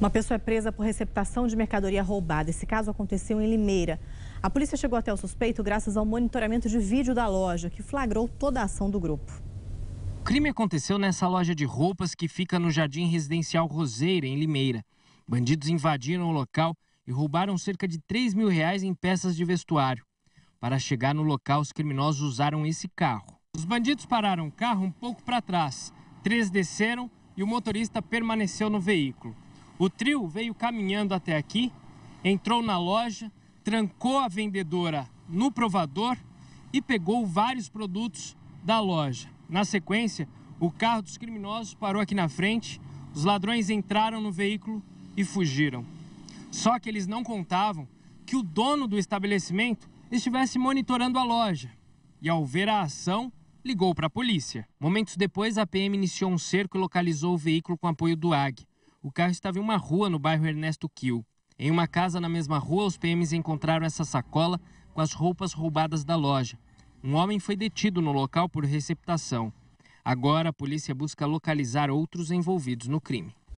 Uma pessoa é presa por receptação de mercadoria roubada. Esse caso aconteceu em Limeira. A polícia chegou até o suspeito graças ao monitoramento de vídeo da loja, que flagrou toda a ação do grupo. O crime aconteceu nessa loja de roupas que fica no Jardim Residencial Roseira, em Limeira. Bandidos invadiram o local e roubaram cerca de 3 mil reais em peças de vestuário. Para chegar no local, os criminosos usaram esse carro. Os bandidos pararam o carro um pouco para trás. Três desceram e o motorista permaneceu no veículo. O trio veio caminhando até aqui, entrou na loja, trancou a vendedora no provador e pegou vários produtos da loja. Na sequência, o carro dos criminosos parou aqui na frente, os ladrões entraram no veículo e fugiram. Só que eles não contavam que o dono do estabelecimento estivesse monitorando a loja e, ao ver a ação, ligou para a polícia. Momentos depois, a PM iniciou um cerco e localizou o veículo com apoio do AG. O carro estava em uma rua no bairro Ernesto Kiel. Em uma casa na mesma rua, os PMs encontraram essa sacola com as roupas roubadas da loja. Um homem foi detido no local por receptação. Agora a polícia busca localizar outros envolvidos no crime.